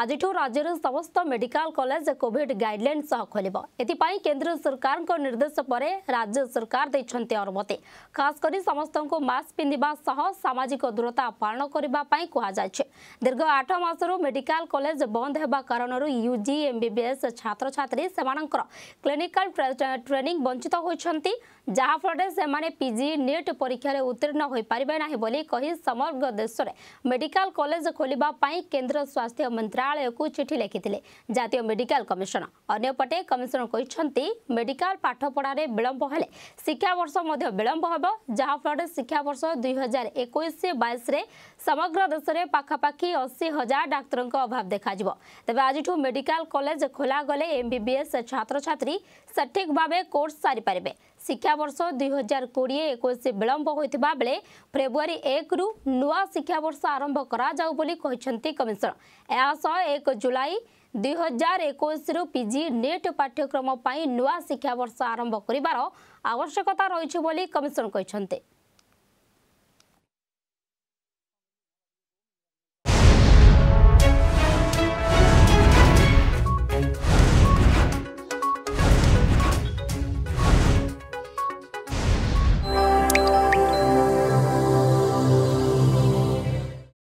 ଆଜିଠୁ ରାଜ୍ୟର ସମସ୍ତ ମେଡିକାଲ କଲେଜ କୋଭିଡ୍ ଗାଇଡ୍ଲାଇନ୍ ସହ ଖୋଲିବ ଏଥିପାଇଁ କେନ୍ଦ୍ର ସରକାରଙ୍କ ନିର୍ଦ୍ଦେଶ ପରେ ରାଜ୍ୟ ସରକାର ଦେଇଛନ୍ତି ଅନୁମତି ଖାସ୍ କରି ସମସ୍ତଙ୍କୁ ମାସ୍କ ପିନ୍ଧିବା ସହ ସାମାଜିକ ଦୂରତା ପାଳନ କରିବା ପାଇଁ କୁହାଯାଇଛି ଦୀର୍ଘ ଆଠ ମାସରୁ ମେଡିକାଲ କଲେଜ ବନ୍ଦ ହେବା କାରଣରୁ ୟୁଜି ଏମ୍ବିବିଏସ୍ ଛାତ୍ରଛାତ୍ରୀ ସେମାନଙ୍କର କ୍ଲିନିକାଲ ଟ୍ରେନିଂ ବଞ୍ଚିତ ହୋଇଛନ୍ତି ଯାହାଫଳରେ ସେମାନେ ପିଜି ନିଟ୍ ପରୀକ୍ଷାରେ ଉତ୍ତୀର୍ଣ୍ଣ ହୋଇପାରିବେ ନାହିଁ ବୋଲି କହି ସମଗ୍ର ଦେଶରେ ମେଡିକାଲ କଲେଜ ଖୋଲିବା ପାଇଁ କେନ୍ଦ୍ର ସ୍ୱାସ୍ଥ୍ୟ ମନ୍ତ୍ରାଳୟ ମନ୍ତ୍ରଣାଳୟକୁ ଚିଠି ଲେଖିଥିଲେ ଜାତୀୟ ମେଡିକାଲ କମିଶନ ଅନ୍ୟପଟେ କମିଶନ କହିଛନ୍ତି ମେଡିକାଲ ପାଠପଢ଼ାରେ ବିଳମ୍ବ ହେଲେ ଶିକ୍ଷାବର୍ଷ ମଧ୍ୟ ବିଳମ୍ବ ହେବ ଯାହାଫଳରେ ଶିକ୍ଷାବର୍ଷ ଦୁଇ ହଜାର ଏକୋଇଶ ବାଇଶରେ ସମଗ୍ର ଦେଶରେ ପାଖାପାଖି ଅଶୀ ହଜାର ଡାକ୍ତରଙ୍କ ଅଭାବ ଦେଖାଯିବ ତେବେ ଆଜିଠୁ ମେଡିକାଲ କଲେଜ ଖୋଲାଗଲେ ଏମ୍ବିବିଏସ୍ ଛାତ୍ରଛାତ୍ରୀ ସଠିକ୍ ଭାବେ କୋର୍ସ ସାରିପାରିବେ শিক্ষাবর্ষ দুই হাজার কোড়িয়ে একুশ বিলম্ব হয়েছে বেড়ে ফেব্রুয়ারি একরু নূয়া শিক্ষাবর্ষ আরম্ভ করা যাও বলে কমিশন এসহ এক জুলাই দুই হাজার একুশরু পিজি নেট পাঠ্যক্রম পাই নূয়া শিক্ষাবর্ষ আরম্ভ করিবার আবশ্যকতা রয়েছে বলে কমিশন কিন্তু